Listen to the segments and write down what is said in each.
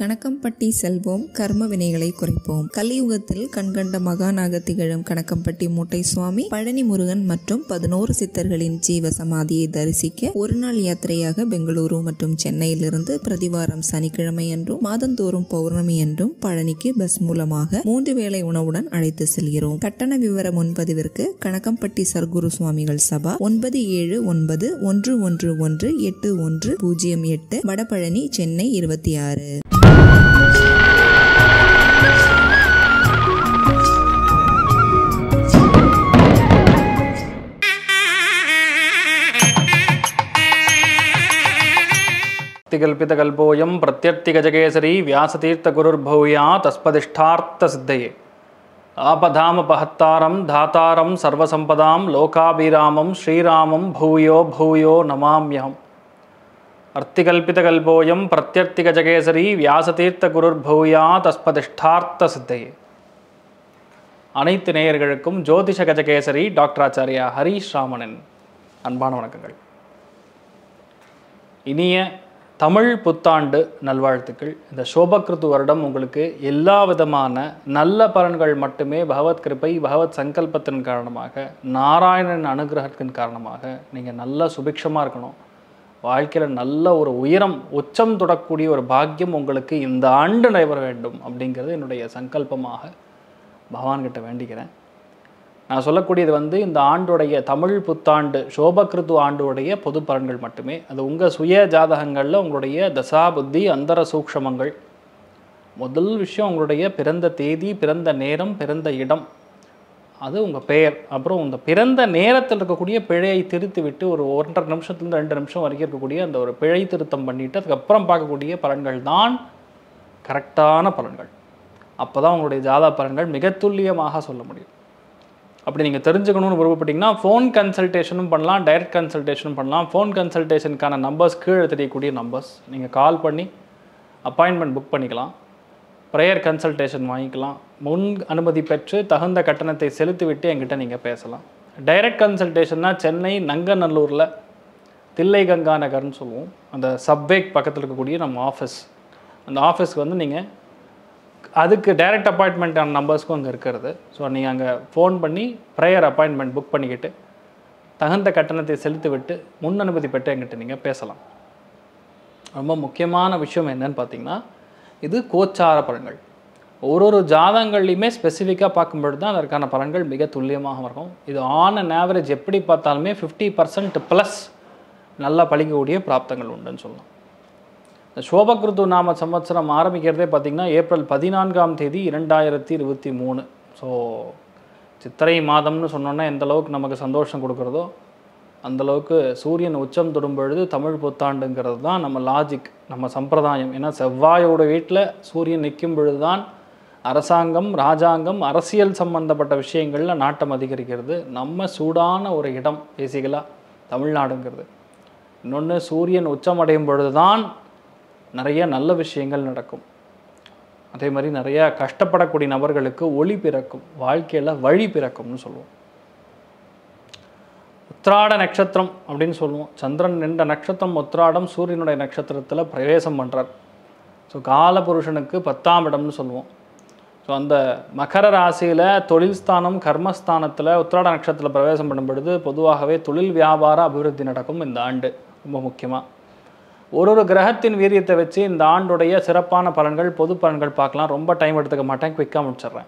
கணக்கம்பட்டி செல்வோம் கர்ம வினைகளை குறைப்போம் கலியுகத்தில் கண்கண்ட மகானாக திகழும் கணக்கம்பட்டி மூட்டை சுவாமி பழனி முருகன் மற்றும் பதினோரு சித்தர்களின் ஜீவ சமாதியை தரிசிக்க ஒரு நாள் யாத்திரையாக பெங்களூரு மற்றும் சென்னையிலிருந்து பிரதிவாரம் சனிக்கிழமை என்றும் மாதந்தோறும் பௌர்ணமி என்றும் பழனிக்கு பஸ் மூலமாக மூன்று வேளை உணவுடன் அழைத்து செல்கிறோம் கட்டண விவர முன்பதிவிற்கு கணக்கம்பட்டி சர்க்குரு சுவாமிகள் சபா ஒன்பது ஏழு ஒன்பது ஒன்று ஒன்று ஒன்று எட்டு ஒன்று பூஜ்ஜியம் எட்டு வடபழனி சென்னை இருபத்தி ஆறு பிரத்யக்திகல்பிதகல்போயம் பிரத்யர்த்திகஜகேசரி வியாசதீர்த்தகுருர்பூயா தஸ்பதிஷ்டார்த்த சித்தையே ஆபதாமபகத்தாரம் தாத்தாரம் சர்வசம்பதாம் லோகாபிராமம் ஸ்ரீராமம் பூயோ பூயோ நமாமியம் அர்த்திகல்பிதகல்போயம் பிரத்யர்த்திகஜகேசரி வியாசதீர்த்தகுருர்பூயா தஸ்பதிஷ்டார்த்த சித்தையே அனைத்து நேயர்களுக்கும் ஜோதிஷ கஜகேசரி ஆச்சாரியா ஹரீஷ் ராமனின் அன்பான வணக்கங்கள் இனிய தமிழ் புத்தாண்டு நல்வாழ்த்துக்கள் இந்த சோபகிருத்து வருடம் உங்களுக்கு எல்லா விதமான நல்ல பலன்கள் மட்டுமே பகவத் கிருப்பை பகவத் சங்கல்பத்தின் காரணமாக நாராயணன் அனுகிரகத்தின் காரணமாக நீங்கள் நல்லா சுபிக்ஷமாக இருக்கணும் வாழ்க்கையில் நல்ல ஒரு உயரம் உச்சம் தொடக்கூடிய ஒரு பாக்கியம் உங்களுக்கு இந்த ஆண்டு நடைபெற வேண்டும் அப்படிங்கிறது என்னுடைய சங்கல்பமாக பகவான்கிட்ட வேண்டிக்கிறேன் நான் சொல்லக்கூடியது வந்து இந்த ஆண்டுடைய தமிழ் புத்தாண்டு சோபகிருத்து ஆண்டுடைய பொது பலன்கள் மட்டுமே அது உங்கள் சுய ஜாதகங்களில் உங்களுடைய தசா புத்தி அந்தர சூக்ஷமங்கள் முதல் விஷயம் உங்களுடைய பிறந்த தேதி பிறந்த நேரம் பிறந்த இடம் அது உங்கள் பெயர் அப்புறம் இந்த பிறந்த நேரத்தில் இருக்கக்கூடிய பிழையை திருத்தி விட்டு ஒரு ஒன்றரை நிமிஷத்துலேருந்து ரெண்டு நிமிஷம் வரைக்கும் இருக்கக்கூடிய அந்த ஒரு பிழை திருத்தம் பண்ணிவிட்டு அதுக்கப்புறம் பார்க்கக்கூடிய பலன்கள் தான் கரெக்டான பலன்கள் அப்போ தான் உங்களுடைய ஜாதா பலன்கள் மிக துல்லியமாக சொல்ல முடியும் அப்படி நீங்கள் தெரிஞ்சுக்கணும்னு விருப்பப்பட்டீங்கன்னா ஃபோன் கன்சல்டேஷனும் பண்ணலாம் டைரக்ட் கன்சல்டேஷனும் பண்ணலாம் ஃபோன் கன்சல்டேஷனுக்கான நம்பர்ஸ் கீழே தெரியக்கூடிய நம்பர்ஸ் நீங்கள் கால் பண்ணி அப்பாயின்மெண்ட் புக் பண்ணிக்கலாம் ப்ரேயர் கன்சல்டேஷன் வாங்கிக்கலாம் முன் அனுமதி பெற்று தகுந்த கட்டணத்தை செலுத்திவிட்டு எங்கிட்ட நீங்கள் பேசலாம் டைரக்ட் கன்சல்டேஷன்னா சென்னை நங்கநல்லூரில் தில்லை கங்கா நகர்னு சொல்லுவோம் அந்த சப்வேக் பக்கத்தில் இருக்கக்கூடிய நம்ம ஆஃபீஸ் அந்த ஆஃபீஸ்க்கு வந்து நீங்கள் அதுக்கு டைரக்ட் அப்பாயின்மெண்ட் ஆன நம்பர்ஸ்க்கும் அங்கே இருக்கிறது ஸோ நீங்கள் அங்கே ஃபோன் பண்ணி ப்ரேயர் அப்பாயின்மெண்ட் புக் பண்ணிக்கிட்டு தகுந்த கட்டணத்தை செலுத்திவிட்டு முன் அனுமதி பெற்று எங்கிட்ட நீங்கள் பேசலாம் ரொம்ப முக்கியமான விஷயம் என்னன்னு பார்த்தீங்கன்னா இது கோச்சார பலன்கள் ஒரு ஒரு ஜாதகங்கள்லையுமே ஸ்பெசிஃபிக்காக பார்க்கும்பொழுது தான் அதற்கான பலன்கள் மிக துல்லியமாக இருக்கும் இது ஆன் அண்ட் ஆவரேஜ் எப்படி பார்த்தாலுமே ஃபிஃப்டி பர்சன்ட் ப்ளஸ் நல்லா பழிக்கக்கூடிய பிராப்தங்கள் உண்டுன்னு சொல்லலாம் சோபகிருது நாம சம்வத்சரம் ஆரம்பிக்கிறதே பார்த்தீங்கன்னா ஏப்ரல் பதினான்காம் தேதி இரண்டாயிரத்தி இருபத்தி மூணு ஸோ சித்திரை மாதம்னு சொன்னோன்னா எந்த அளவுக்கு நமக்கு சந்தோஷம் கொடுக்குறதோ அந்தளவுக்கு சூரியன் உச்சம் தொடும் பொழுது தமிழ் புத்தாண்டுங்கிறது தான் நம்ம லாஜிக் நம்ம சம்பிரதாயம் ஏன்னா செவ்வாயோட வீட்டில் சூரியன் நிற்கும் பொழுது தான் அரசாங்கம் ராஜாங்கம் அரசியல் சம்பந்தப்பட்ட விஷயங்களில் நாட்டம் அதிகரிக்கிறது நம்ம சூடான ஒரு இடம் பேசிக்கலாக தமிழ்நாடுங்கிறது இன்னொன்று சூரியன் உச்சமடையும் பொழுது தான் நிறைய நல்ல விஷயங்கள் நடக்கும் அதே மாதிரி நிறையா கஷ்டப்படக்கூடிய நபர்களுக்கு ஒளி பிறக்கும் வாழ்க்கையில் வழி பிறக்கும்னு சொல்லுவோம் உத்திராட நட்சத்திரம் அப்படின்னு சொல்லுவோம் சந்திரன் என்ற நட்சத்திரம் உத்திராடம் சூரியனுடைய நட்சத்திரத்தில் பிரவேசம் பண்ணுறார் ஸோ காலபுருஷனுக்கு பத்தாம் இடம்னு சொல்லுவோம் ஸோ அந்த மகர ராசியில் தொழில் ஸ்தானம் கர்மஸ்தானத்தில் உத்திராட நட்சத்திரத்தில் பிரவேசம் பண்ணும் பொழுது பொதுவாகவே தொழில் வியாபார அபிவிருத்தி நடக்கும் இந்த ஆண்டு ரொம்ப முக்கியமாக ஒரு ஒரு கிரகத்தின் வீரியத்தை வச்சு இந்த ஆண்டுடைய சிறப்பான பலன்கள் பொது பலன்கள் பார்க்கலாம் ரொம்ப டைம் எடுத்துக்க மாட்டேன் குவிக்காக முடிச்சிடுறேன்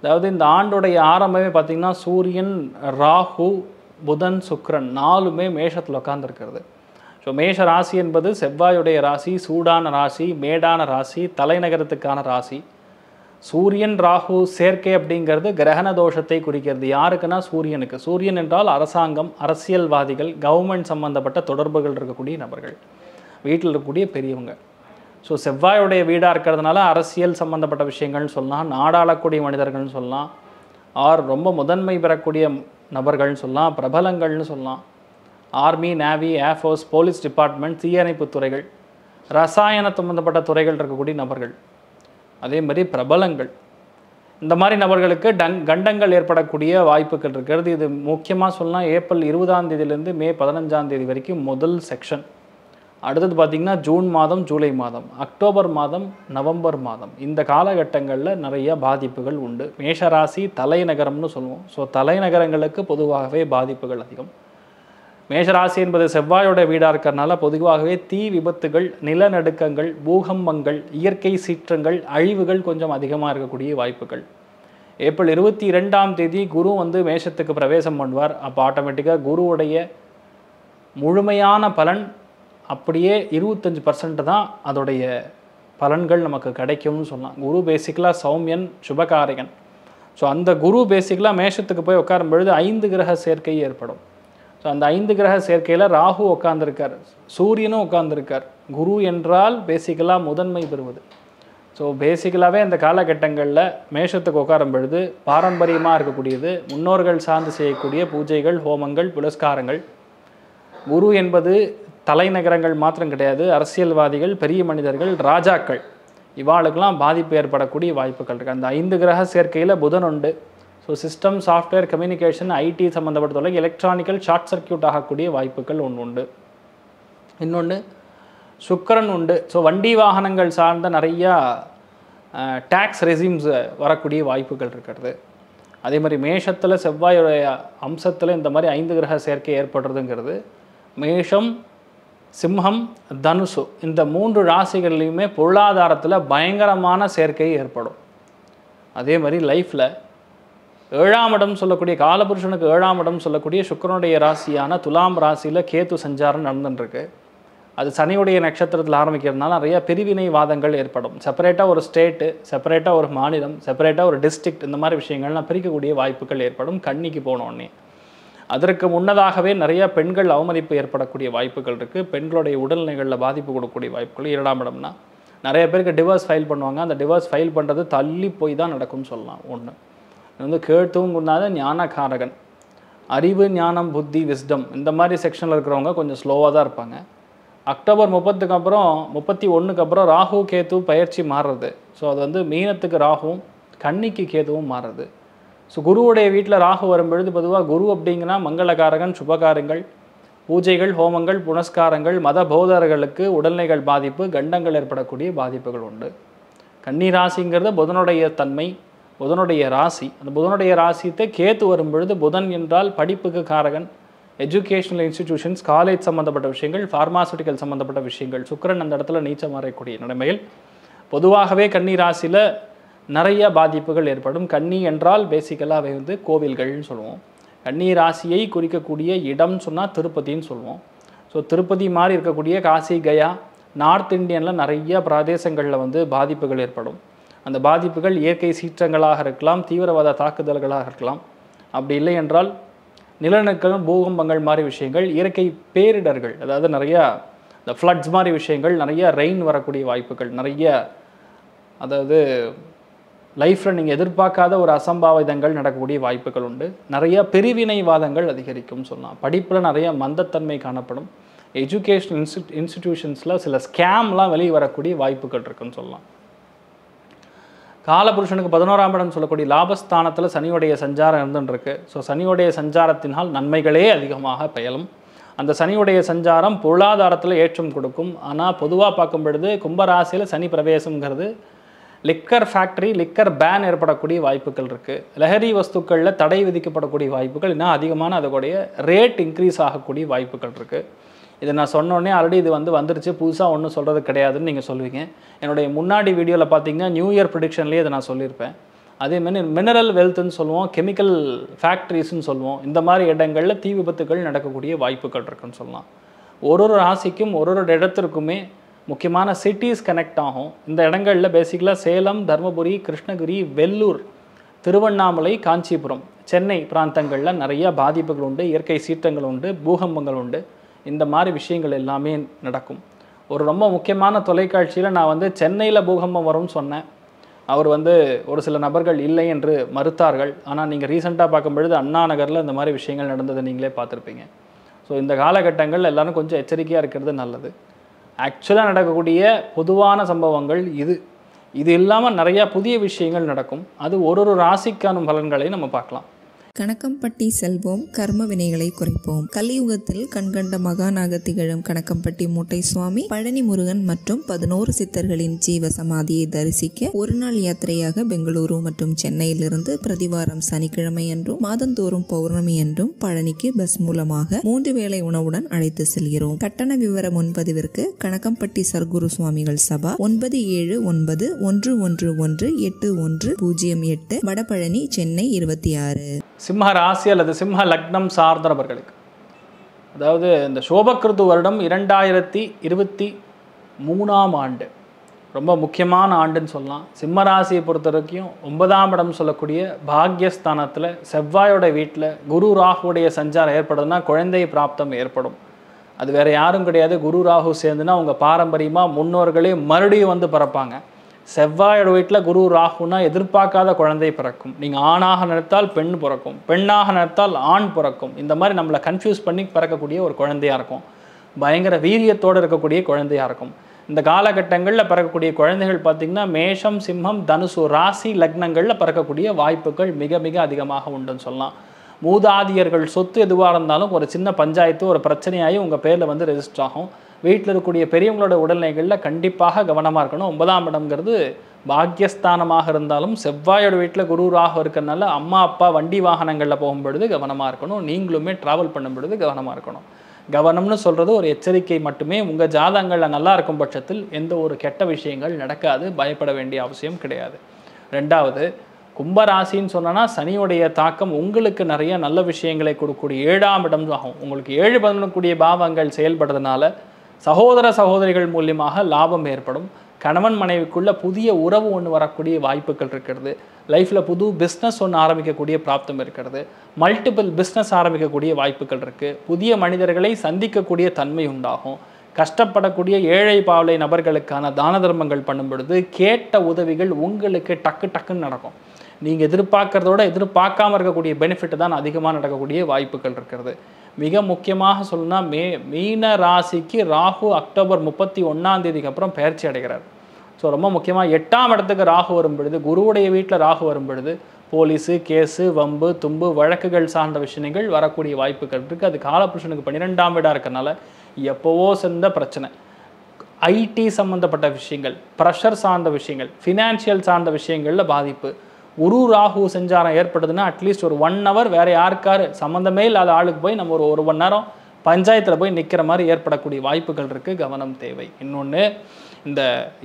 அதாவது இந்த ஆண்டுடைய ஆரம்பமே பார்த்திங்கன்னா சூரியன் ராகு புதன் சுக்ரன் நாலுமே மேஷத்தில் உட்காந்துருக்கிறது ஸோ மேஷ ராசி என்பது செவ்வாயுடைய ராசி சூடான ராசி மேடான ராசி தலைநகரத்துக்கான ராசி சூரியன் ராகு சேர்க்கை அப்படிங்கிறது கிரகண தோஷத்தை குறிக்கிறது யாருக்குன்னா சூரியனுக்கு சூரியன் என்றால் அரசாங்கம் அரசியல்வாதிகள் கவர்மெண்ட் சம்பந்தப்பட்ட தொடர்புகள் இருக்கக்கூடிய நபர்கள் வீட்டில் இருக்கக்கூடிய பெரியவங்க ஸோ செவ்வாயுடைய வீடாக இருக்கிறதுனால அரசியல் சம்மந்தப்பட்ட விஷயங்கள்னு சொல்லலாம் நாடாளக்கூடிய மனிதர்கள்னு சொல்லலாம் ஆர் ரொம்ப முதன்மை பெறக்கூடிய நபர்கள்னு சொல்லலாம் பிரபலங்கள்னு சொல்லலாம் army navy air force police department தீயணைப்பு துறைகள் ரசாயன சம்மந்தப்பட்ட துறைகள் இருக்கக்கூடிய நபர்கள் அதே மாதிரி பிரபலங்கள் இந்த மாதிரி நபர்களுக்கு டங் கண்டங்கள் ஏற்படக்கூடிய வாய்ப்புகள் இருக்கிறது இது முக்கியமாக சொல்லலாம் ஏப்ரல் இருபதாம் தேதியிலேருந்து மே பதினஞ்சாம் தேதி வரைக்கும் முதல் செக்ஷன் அடுத்தது பார்த்திங்கன்னா ஜூன் மாதம் ஜூலை மாதம் அக்டோபர் மாதம் நவம்பர் மாதம் இந்த காலகட்டங்களில் நிறைய பாதிப்புகள் உண்டு மேஷராசி தலைநகரம்னு சொல்லுவோம் ஸோ தலைநகரங்களுக்கு பொதுவாகவே பாதிப்புகள் அதிகம் மேஷராசி என்பது செவ்வாயோட வீடாக இருக்கிறனால பொதுவாகவே தீ விபத்துகள் நிலநடுக்கங்கள் பூகம்பங்கள் இயற்கை சீற்றங்கள் அழிவுகள் கொஞ்சம் அதிகமாக இருக்கக்கூடிய வாய்ப்புகள் ஏப்ரல் இருபத்தி இரண்டாம் தேதி குரு வந்து மேஷத்துக்கு பிரவேசம் பண்ணுவார் அப்போ ஆட்டோமேட்டிக்காக குருவுடைய முழுமையான பலன் அப்படியே இருபத்தஞ்சி பர்சன்ட் தான் அதோடைய பலன்கள் நமக்கு கிடைக்கும்னு சொன்னால் குரு பேசிக்கலாக சௌமியன் சுபகாரகன் ஸோ அந்த குரு பேசிக்கலாக மேஷத்துக்கு போய் உட்காரும் பொழுது ஐந்து கிரக சேர்க்கை ஏற்படும் ஸோ அந்த ஐந்து கிரக சேர்க்கையில் ராகு உட்காந்துருக்கார் சூரியனும் உட்காந்துருக்கார் குரு என்றால் பேசிக்கலாக முதன்மை பெறுவது ஸோ பேசிக்கலாகவே அந்த காலகட்டங்களில் மேஷத்துக்கு உட்காரும் பொழுது பாரம்பரியமாக இருக்கக்கூடியது முன்னோர்கள் சார்ந்து செய்யக்கூடிய பூஜைகள் ஹோமங்கள் புலஸ்காரங்கள் குரு என்பது தலைநகரங்கள் மாத்திரம் கிடையாது அரசியல்வாதிகள் பெரிய மனிதர்கள் ராஜாக்கள் இவாளுக்கெல்லாம் பாதிப்பு ஏற்படக்கூடிய வாய்ப்புகள் இருக்குது அந்த ஐந்து கிரக சேர்க்கையில் புதன் உண்டு so system software communication IT சம்மந்தப்பட்டதோட எலக்ட்ரானிக்கல் ஷார்ட் சர்க்கியூட் ஆகக்கூடிய வாய்ப்புகள் ஒன்று உண்டு இன்னொன்று சுக்கரன் உண்டு ஸோ வண்டி வாகனங்கள் சார்ந்த நிறையா டேக்ஸ் ரெசிம்ஸ் வரக்கூடிய வாய்ப்புகள் இருக்கிறது அதே மாதிரி மேஷத்தில் செவ்வாயுடைய அம்சத்தில் இந்த மாதிரி ஐந்து கிரக சேர்க்கை ஏற்படுறதுங்கிறது மேஷம் சிம்ஹம் தனுசு இந்த மூன்று ராசிகள்லேயுமே பொருளாதாரத்தில் பயங்கரமான சேர்க்கை ஏற்படும் அதே மாதிரி லைஃப்பில் ஏழாம் இடம் சொல்லக்கூடிய காலபுருஷனுக்கு ஏழாம் இடம் சொல்லக்கூடிய சுக்கரனுடைய ராசியான துலாம் ராசியில் கேத்து சஞ்சாரம் நடந்துட்டுருக்கு அது சனியுடைய நட்சத்திரத்தில் ஆரம்பிக்கிறதுனால நிறையா பிரிவினைவாதங்கள் வாதங்கள் ஏற்படும் செப்பரேட்டாக ஒரு ஸ்டேட்டு செப்பரேட்டாக ஒரு மாநிலம் செப்பரேட்டாக ஒரு டிஸ்ட்ரிக்ட் இந்த மாதிரி விஷயங்கள்லாம் பிரிக்கக்கூடிய வாய்ப்புகள் ஏற்படும் கண்ணிக்கு போனோடனே அதற்கு முன்னதாகவே நிறைய பெண்கள் அவமதிப்பு ஏற்படக்கூடிய வாய்ப்புகள் இருக்குது பெண்களுடைய உடல்நிலைகளில் பாதிப்பு கொடுக்கக்கூடிய வாய்ப்புகள் இரண்டாம் இடம்னா நிறைய பேருக்கு டிவோர்ஸ் ஃபைல் பண்ணுவாங்க அந்த டிவோர்ஸ் ஃபைல் பண்ணுறது தள்ளி போய் தான் நடக்கும்னு சொல்லலாம் ஒன்று வந்து கேட்டும் குண்டாத ஞானகாரகன் அறிவு ஞானம் புத்தி விஸ்டம் இந்த மாதிரி செக்ஷனில் இருக்கிறவங்க கொஞ்சம் ஸ்லோவாக தான் இருப்பாங்க அக்டோபர் முப்பத்துக்கு அப்புறம் முப்பத்தி ஒன்றுக்கு அப்புறம் ராகு கேத்து பயிற்சி மாறுறது ஸோ அது வந்து மீனத்துக்கு ராகுவும் கன்னிக்கு கேதுவும் மாறுறது ஸோ குருவுடைய வீட்டில் ராகு வரும்பொழுது பொதுவாக குரு அப்படிங்கன்னா மங்களகாரகன் சுபகாரங்கள் பூஜைகள் ஹோமங்கள் புனஸ்காரங்கள் மத போதர்களுக்கு உடல்நிலைகள் பாதிப்பு கண்டங்கள் ஏற்படக்கூடிய பாதிப்புகள் உண்டு கன்னி ராசிங்கிறது புதனுடைய தன்மை புதனுடைய ராசி அந்த புதனுடைய ராசியத்தை கேத்து வரும்பொழுது புதன் என்றால் படிப்புக்கு காரகன் எஜுகேஷனல் இன்ஸ்டிடியூஷன்ஸ் காலேஜ் சம்மந்தப்பட்ட விஷயங்கள் ஃபார்மாசூட்டிக்கல் சம்மந்தப்பட்ட விஷயங்கள் சுக்கரன் அந்த இடத்துல நீச்சம் மாறக்கூடிய நிலைமையில் பொதுவாகவே கன்னி ராசியில் நிறைய பாதிப்புகள் ஏற்படும் கன்னி என்றால் பேசிக்கலாக அவை வந்து கோவில்கள்னு சொல்லுவோம் கன்னி ராசியை குறிக்கக்கூடிய இடம் சொன்னால் திருப்பதின்னு சொல்லுவோம் ஸோ திருப்பதி மாதிரி இருக்கக்கூடிய காசி கயா நார்த் இந்தியனில் நிறைய பிரதேசங்களில் வந்து பாதிப்புகள் ஏற்படும் அந்த பாதிப்புகள் இயற்கை சீற்றங்களாக இருக்கலாம் தீவிரவாத தாக்குதல்களாக இருக்கலாம் அப்படி இல்லை என்றால் நிலநடுக்கம் பூகம்பங்கள் மாதிரி விஷயங்கள் இயற்கை பேரிடர்கள் அதாவது நிறையா இந்த ஃப்ளட்ஸ் மாதிரி விஷயங்கள் நிறைய ரெயின் வரக்கூடிய வாய்ப்புகள் நிறைய அதாவது லைஃப்பில் நீங்கள் எதிர்பார்க்காத ஒரு அசம்பாவிதங்கள் நடக்கக்கூடிய வாய்ப்புகள் உண்டு நிறையா பிரிவினைவாதங்கள் அதிகரிக்கும் சொல்லலாம் படிப்பில் நிறையா மந்தத்தன்மை காணப்படும் எஜுகேஷன் இன்ஸ்டி இன்ஸ்டிடியூஷன்ஸில் சில ஸ்கேம்லாம் வெளியே வரக்கூடிய வாய்ப்புகள் இருக்குன்னு சொல்லலாம் காலபுருஷனுக்கு பதினோராம் இடம் சொல்லக்கூடிய லாபஸ்தானத்தில் சனியுடைய சஞ்சாரம் இருந்துருக்கு ஸோ சனியுடைய சஞ்சாரத்தினால் நன்மைகளே அதிகமாக பயலும் அந்த சனியுடைய சஞ்சாரம் பொருளாதாரத்தில் ஏற்றம் கொடுக்கும் ஆனால் பொதுவாக பார்க்கும் பொழுது கும்பராசியில் சனி பிரவேசங்கிறது லிக்கர் ஃபேக்ட்ரி லிக்கர் பேன் ஏற்படக்கூடிய வாய்ப்புகள் இருக்குது லஹரி வஸ்துக்களில் தடை விதிக்கப்படக்கூடிய வாய்ப்புகள் இன்னும் அதிகமான அதோடைய ரேட் இன்க்ரீஸ் ஆகக்கூடிய வாய்ப்புகள் இருக்குது இதை நான் சொன்னோடனே ஆல்ரெடி இது வந்து வந்துருச்சு புதுசாக ஒன்றும் சொல்கிறது கிடையாதுன்னு நீங்கள் சொல்லுவீங்க என்னுடைய முன்னாடி வீடியோவில் பார்த்தீங்கன்னா நியூ இயர் ப்ரிடிக்ஷன்லேயே இதை நான் சொல்லியிருப்பேன் அதே மாதிரி மினரல் வெல்த்னு சொல்லுவோம் கெமிக்கல் ஃபேக்ட்ரிஸ்னு சொல்லுவோம் இந்த மாதிரி இடங்களில் தீ விபத்துகள் நடக்கக்கூடிய வாய்ப்புகள் இருக்குன்னு சொல்லலாம் ஒரு ஒரு ராசிக்கும் ஒரு ஒரு இடத்திற்குமே முக்கியமான சிட்டிஸ் கனெக்ட் ஆகும் இந்த இடங்களில் பேசிக்கலாக சேலம் தருமபுரி கிருஷ்ணகிரி வெல்லூர் திருவண்ணாமலை காஞ்சிபுரம் சென்னை பிராந்தங்களில் நிறையா பாதிப்புகள் உண்டு இயற்கை சீற்றங்கள் உண்டு பூகம்பங்கள் உண்டு இந்த மாதிரி விஷயங்கள் எல்லாமே நடக்கும் ஒரு ரொம்ப முக்கியமான தொலைக்காட்சியில் நான் வந்து சென்னையில் பூகம்பம் வரும்னு சொன்னேன் அவர் வந்து ஒரு சில நபர்கள் இல்லை என்று மறுத்தார்கள் ஆனால் நீங்கள் ரீசெண்டாக பார்க்கும் பொழுது அண்ணா நகரில் இந்த மாதிரி விஷயங்கள் நடந்ததை நீங்களே பார்த்துருப்பீங்க ஸோ இந்த காலகட்டங்கள் எல்லோரும் கொஞ்சம் எச்சரிக்கையாக இருக்கிறது நல்லது ஆக்சுவலாக நடக்கக்கூடிய பொதுவான சம்பவங்கள் இது இது இல்லாமல் நிறையா புதிய விஷயங்கள் நடக்கும் அது ஒரு ஒரு ராசிக்கான பலன்களை நம்ம பார்க்கலாம் கணக்கம்பட்டி செல்வோம் கர்ம வினைகளை குறைப்போம் கலியுகத்தில் கண்கண்ட மகாநாக திகழும் கணக்கம்பட்டி மூட்டை சுவாமி பழனி முருகன் மற்றும் பதினோரு சித்தர்களின் ஜீவ சமாதியை தரிசிக்க ஒரு நாள் யாத்திரையாக பெங்களூரு மற்றும் சென்னையிலிருந்து பிரதிவாரம் சனிக்கிழமை என்றும் மாதந்தோறும் பௌர்ணமி என்றும் பழனிக்கு பஸ் மூலமாக மூன்று வேளை உணவுடன் அழைத்து செல்கிறோம் கட்டண விவர முன்பதிவிற்கு கணக்கம்பட்டி சர்க்குரு சுவாமிகள் சபா ஒன்பது ஏழு ஒன்பது ஒன்று ஒன்று ஒன்று எட்டு ஒன்று பூஜ்ஜியம் எட்டு வடபழனி சென்னை இருபத்தி ஆறு சிம்ம ராசி அல்லது சிம்ம லக்னம் சார்ந்தவர்களுக்கு அதாவது இந்த சோபகிருது வருடம் இரண்டாயிரத்தி இருபத்தி மூணாம் ஆண்டு ரொம்ப முக்கியமான ஆண்டுன்னு சொல்லலாம் சிம்ம ராசியை பொறுத்த வரைக்கும் ஒன்பதாம் இடம் சொல்லக்கூடிய பாக்யஸ்தானத்தில் செவ்வாயோட வீட்டில் குரு ராகுடைய சஞ்சாரம் ஏற்படுதுன்னா குழந்தை பிராப்தம் ஏற்படும் அது வேறு யாரும் கிடையாது குரு ராகு சேர்ந்துன்னா அவங்க பாரம்பரியமாக முன்னோர்களே மறுபடியும் வந்து பிறப்பாங்க செவ்வாயோட வீட்டில் குரு ராகுனா எதிர்பார்க்காத குழந்தை பிறக்கும் நீங்கள் ஆணாக நினைத்தால் பெண் பிறக்கும் பெண்ணாக நினைத்தால் ஆண் பிறக்கும் இந்த மாதிரி நம்மளை கன்ஃபியூஸ் பண்ணி பிறக்கக்கூடிய ஒரு குழந்தையாக இருக்கும் பயங்கர வீரியத்தோடு இருக்கக்கூடிய குழந்தையாக இருக்கும் இந்த காலகட்டங்களில் பிறக்கக்கூடிய குழந்தைகள் பார்த்திங்கன்னா மேஷம் சிம்மம் தனுசு ராசி லக்னங்களில் பிறக்கக்கூடிய வாய்ப்புகள் மிக மிக அதிகமாக உண்டுன்னு சொல்லலாம் மூதாதியர்கள் சொத்து எதுவாக இருந்தாலும் ஒரு சின்ன பஞ்சாயத்து ஒரு பிரச்சனையாகி உங்கள் பேரில் வந்து ரெஜிஸ்டர் ஆகும் வீட்டில் இருக்கக்கூடிய பெரியவங்களோட உடல்நிலைகளில் கண்டிப்பாக கவனமாக இருக்கணும் ஒன்பதாம் இடம்ங்கிறது பாக்கியஸ்தானமாக இருந்தாலும் செவ்வாயோட வீட்டில் குருராக இருக்கிறனால அம்மா அப்பா வண்டி வாகனங்களில் போகும்பொழுது கவனமாக இருக்கணும் நீங்களுமே ட்ராவல் பண்ணும் பொழுது கவனமாக இருக்கணும் கவனம்னு சொல்கிறது ஒரு எச்சரிக்கை மட்டுமே உங்கள் ஜாதகங்களில் நல்லா இருக்கும் பட்சத்தில் எந்த ஒரு கெட்ட விஷயங்கள் நடக்காது பயப்பட வேண்டிய அவசியம் கிடையாது ரெண்டாவது கும்பராசின்னு சொன்னால் சனியுடைய தாக்கம் உங்களுக்கு நிறைய நல்ல விஷயங்களை கொடுக்கக்கூடிய ஏழாம் இடம் ஆகும் உங்களுக்கு ஏழு பதினொன்று கூடிய பாவங்கள் செயல்படுறதுனால சகோதர சகோதரிகள் மூலியமாக லாபம் ஏற்படும் கணவன் மனைவிக்குள்ள புதிய உறவு ஒன்று வரக்கூடிய வாய்ப்புகள் இருக்கிறது லைஃப்பில் புது பிஸ்னஸ் ஒன்று ஆரம்பிக்கக்கூடிய பிராப்தம் இருக்கிறது மல்டிபிள் பிஸ்னஸ் ஆரம்பிக்கக்கூடிய வாய்ப்புகள் இருக்குது புதிய மனிதர்களை சந்திக்கக்கூடிய தன்மை உண்டாகும் கஷ்டப்படக்கூடிய ஏழை பாவலை நபர்களுக்கான தான தர்மங்கள் பண்ணும் பொழுது கேட்ட உதவிகள் உங்களுக்கு டக்கு டக்குன்னு நடக்கும் நீங்கள் எதிர்பார்க்கறதோட எதிர்பார்க்காம இருக்கக்கூடிய பெனிஃபிட் தான் அதிகமாக நடக்கக்கூடிய வாய்ப்புகள் இருக்கிறது மிக முக்கியமாக சொல்லணும்னா மே மீன ராசிக்கு ராகு அக்டோபர் முப்பத்தி ஒன்றாம் தேதிக்கு அப்புறம் பயிற்சி அடைகிறார் ஸோ ரொம்ப முக்கியமாக எட்டாம் இடத்துக்கு ராகு வரும் பொழுது குருவுடைய வீட்டில் ராகு வரும் பொழுது போலீஸு கேஸு வம்பு தும்பு வழக்குகள் சார்ந்த விஷயங்கள் வரக்கூடிய வாய்ப்புகள் இருக்குது அது காலபுருஷனுக்கு பன்னிரெண்டாம் வீடாக இருக்கிறனால எப்போவோ சேர்ந்த பிரச்சனை ஐடி சம்மந்தப்பட்ட விஷயங்கள் ப்ரெஷர் சார்ந்த விஷயங்கள் ஃபினான்ஷியல் சார்ந்த விஷயங்களில் பாதிப்பு ஒரு ராகு செஞ்சாரம் ஏற்பட்டதுன்னா அட்லீஸ்ட் ஒரு ஒன் ஹவர் வேறு யாருக்காரு சம்மந்தமே இல்லாத ஆளுக்கு போய் நம்ம ஒரு ஒரு மணி நேரம் பஞ்சாயத்தில் போய் நிற்கிற மாதிரி ஏற்படக்கூடிய வாய்ப்புகள் இருக்குது கவனம் தேவை இன்னொன்று இந்த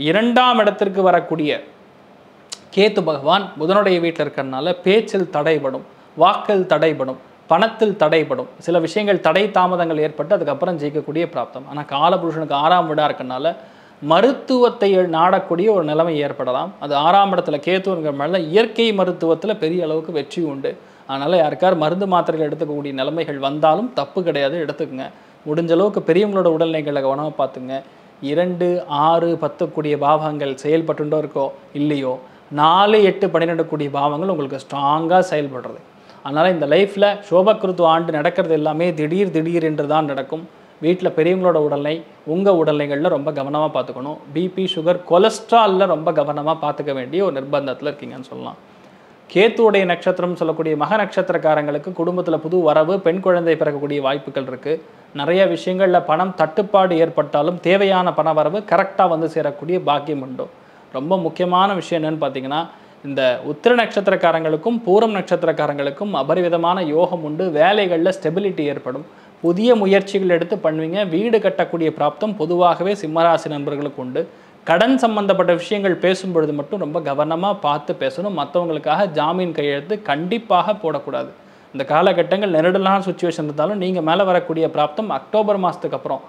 இரண்டாம் இடத்திற்கு வரக்கூடிய கேத்து பகவான் புதனுடைய வீட்டில் இருக்கிறதுனால பேச்சில் தடைபடும் வாக்கில் தடைபடும் பணத்தில் தடைபடும் சில விஷயங்கள் தடை தாமதங்கள் ஏற்பட்டு அதுக்கப்புறம் ஜெயிக்கக்கூடிய பிராப்தம் ஆனால் காலபுருஷனுக்கு ஆறாம் வீடாக இருக்கனால மருத்துவத்தை நாடக்கூடிய ஒரு நிலைமை ஏற்படலாம் அது ஆறாம் இடத்துல கேத்துங்கிற மாதிரிலாம் இயற்கை மருத்துவத்தில் பெரிய அளவுக்கு வெற்றி உண்டு அதனால் யாருக்கார் மருந்து மாத்திரைகள் எடுத்துக்கக்கூடிய நிலைமைகள் வந்தாலும் தப்பு கிடையாது எடுத்துக்கோங்க முடிஞ்ச அளவுக்கு பெரியவங்களோட உடல்நிலைகளை கவனமாக பார்த்துங்க இரண்டு ஆறு பத்துக்கூடிய பாவங்கள் செயல்பட்டுண்டோ இருக்கோ இல்லையோ நாலு எட்டு பன்னிரெண்டு கூடிய பாவங்கள் உங்களுக்கு ஸ்ட்ராங்காக செயல்படுறது அதனால் இந்த லைஃப்பில் சோபகிருத்துவ ஆண்டு நடக்கிறது எல்லாமே திடீர் திடீர் என்று தான் நடக்கும் வீட்டில் பெரியவங்களோட உடல்நிலை உங்கள் உடல்நிலைகளில் ரொம்ப கவனமாக பார்த்துக்கணும் பிபி சுகர் கொலஸ்ட்ராலில் ரொம்ப கவனமாக பார்த்துக்க வேண்டிய ஒரு நிர்பந்தத்தில் இருக்கீங்கன்னு சொல்லலாம் கேத்துடைய நட்சத்திரம் சொல்லக்கூடிய மக நட்சத்திரக்காரங்களுக்கு குடும்பத்தில் புது வரவு பெண் குழந்தை பிறக்கக்கூடிய வாய்ப்புகள் இருக்குது நிறைய விஷயங்களில் பணம் தட்டுப்பாடு ஏற்பட்டாலும் தேவையான பண வரவு கரெக்டாக வந்து சேரக்கூடிய பாக்கியம் உண்டு ரொம்ப முக்கியமான விஷயம் என்னென்னு பார்த்தீங்கன்னா இந்த உத்திர நட்சத்திரக்காரங்களுக்கும் பூரம் நட்சத்திரக்காரங்களுக்கும் அபரிவிதமான யோகம் உண்டு வேலைகளில் ஸ்டெபிலிட்டி ஏற்படும் புதிய முயற்சிகள் எடுத்து பண்ணுவீங்க வீடு கட்டக்கூடிய பிராப்தம் பொதுவாகவே சிம்மராசி நண்பர்களுக்கு உண்டு கடன் சம்பந்தப்பட்ட விஷயங்கள் பேசும்பொழுது மட்டும் ரொம்ப கவனமாக பார்த்து பேசணும் மற்றவங்களுக்காக ஜாமீன் கையெழுத்து கண்டிப்பாக போடக்கூடாது இந்த காலகட்டங்கள் நெருடலான சுச்சுவேஷன் இருந்தாலும் நீங்கள் மேலே வரக்கூடிய பிராப்தம் அக்டோபர் மாதத்துக்கு அப்புறம்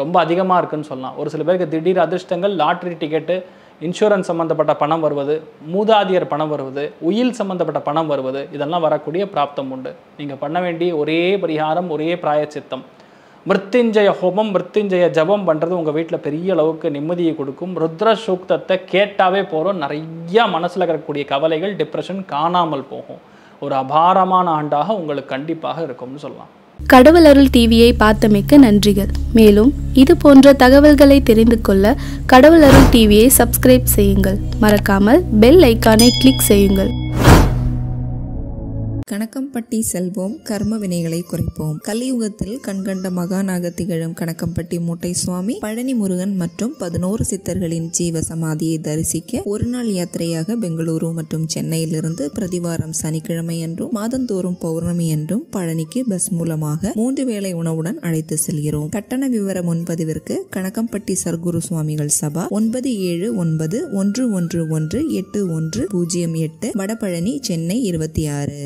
ரொம்ப அதிகமாக இருக்குன்னு சொல்லலாம் ஒரு சில பேருக்கு திடீர் அதிர்ஷ்டங்கள் லாட்ரி டிக்கெட்டு இன்சூரன்ஸ் சம்மந்தப்பட்ட பணம் வருவது மூதாதியர் பணம் வருவது உயில் சம்மந்தப்பட்ட பணம் வருவது இதெல்லாம் வரக்கூடிய பிராப்தம் உண்டு நீங்கள் பண்ண வேண்டிய ஒரே பரிகாரம் ஒரே சித்தம் மிருத்யுஞ்சய ஹோமம் மிருத்யுஞ்சய ஜபம் பண்ணுறது உங்கள் வீட்டில் பெரிய அளவுக்கு நிம்மதியை கொடுக்கும் ருத்ர சூக்தத்தை கேட்டாவே போகிறோம் நிறையா மனசில் இருக்கக்கூடிய கவலைகள் டிப்ரெஷன் காணாமல் போகும் ஒரு அபாரமான ஆண்டாக உங்களுக்கு கண்டிப்பாக இருக்கும்னு சொல்லலாம் கடவுளருள் டிவியை பார்த்தமைக்கு நன்றிகள் மேலும் இது போன்ற தகவல்களை தெரிந்து கொள்ள கடவுளருள் டிவியை சப்ஸ்கிரைப் செய்யுங்கள் மறக்காமல் பெல் ஐக்கானை கிளிக் செய்யுங்கள் கணக்கம்பட்டி செல்வோம் கர்ம வினைகளை குறைப்போம் கலியுகத்தில் கண்கண்ட மகாநாக திகழும் கணக்கம்பட்டி மூட்டை சுவாமி பழனி முருகன் மற்றும் பதினோரு சித்தர்களின் ஜீவ சமாதியை தரிசிக்க ஒரு நாள் யாத்திரையாக பெங்களூரு மற்றும் சென்னையிலிருந்து பிரதிவாரம் சனிக்கிழமை என்றும் மாதந்தோறும் பௌர்ணமி என்றும் பழனிக்கு பஸ் மூலமாக மூன்று வேளை உணவுடன் அழைத்து செல்கிறோம் கட்டண விவர முன்பதிவிற்கு கணக்கம்பட்டி சர்க்குரு சுவாமிகள் சபா ஒன்பது ஏழு ஒன்பது ஒன்று ஒன்று ஒன்று எட்டு ஒன்று பூஜ்ஜியம் எட்டு வடபழனி சென்னை இருபத்தி ஆறு